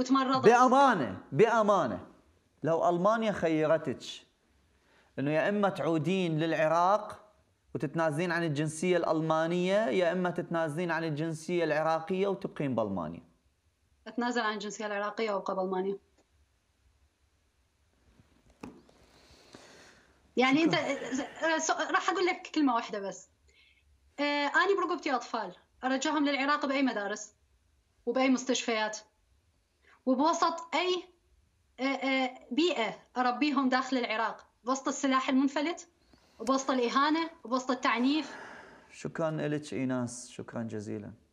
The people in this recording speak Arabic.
وتمرضت بامانه بامانه لو المانيا خيرتك انه يا اما تعودين للعراق وتتنازلين عن الجنسيه الالمانيه يا اما تتنازلين عن الجنسيه العراقيه وتبقين بالمانيا اتنازل عن الجنسيه العراقيه وابقى بالمانيا يعني انت راح اقول لك كلمه واحده بس آه، انا برقبتي اطفال ارجعهم للعراق باي مدارس وباي مستشفيات وبوسط اي آه، آه، بيئه اربيهم داخل العراق بوسط السلاح المنفلت وبوسط الاهانه وبوسط التعنيف شكرا لك ايناس شكرا جزيلا